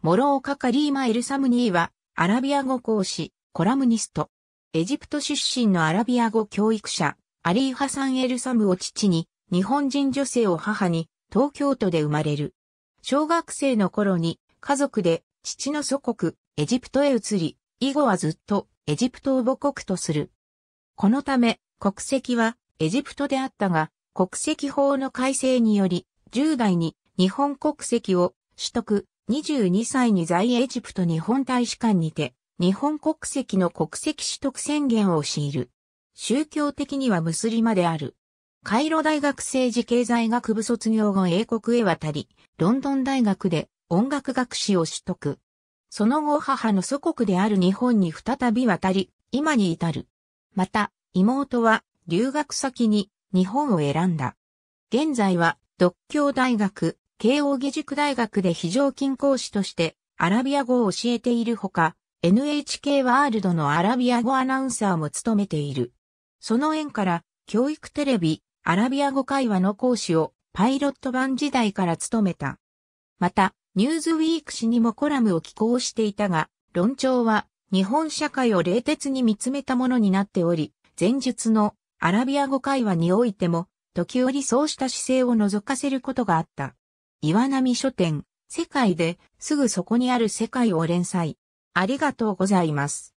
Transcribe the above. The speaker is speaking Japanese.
モ諸カカリーマ・エルサムニーは、アラビア語講師、コラムニスト。エジプト出身のアラビア語教育者、アリー・ハサン・エルサムを父に、日本人女性を母に、東京都で生まれる。小学生の頃に、家族で、父の祖国、エジプトへ移り、以後はずっと、エジプトを母国とする。このため、国籍は、エジプトであったが、国籍法の改正により、10代に日本国籍を取得、22歳に在エジプト日本大使館にて、日本国籍の国籍取得宣言を強いる。宗教的にはムスリマである。カイロ大学政治経済学部卒業後英国へ渡り、ロンドン大学で音楽学士を取得。その後母の祖国である日本に再び渡り、今に至る。また、妹は留学先に日本を選んだ。現在は、独協大学、慶應義塾大学で非常勤講師としてアラビア語を教えているほか、NHK ワールドのアラビア語アナウンサーも務めている。その縁から、教育テレビ、アラビア語会話の講師をパイロット版時代から務めた。また、ニューズウィーク誌にもコラムを寄稿していたが、論調は日本社会を冷徹に見つめたものになっており、前述のアラビア語会話においても、時折そうした姿勢を覗かせることがあった。岩波書店、世界ですぐそこにある世界を連載。ありがとうございます。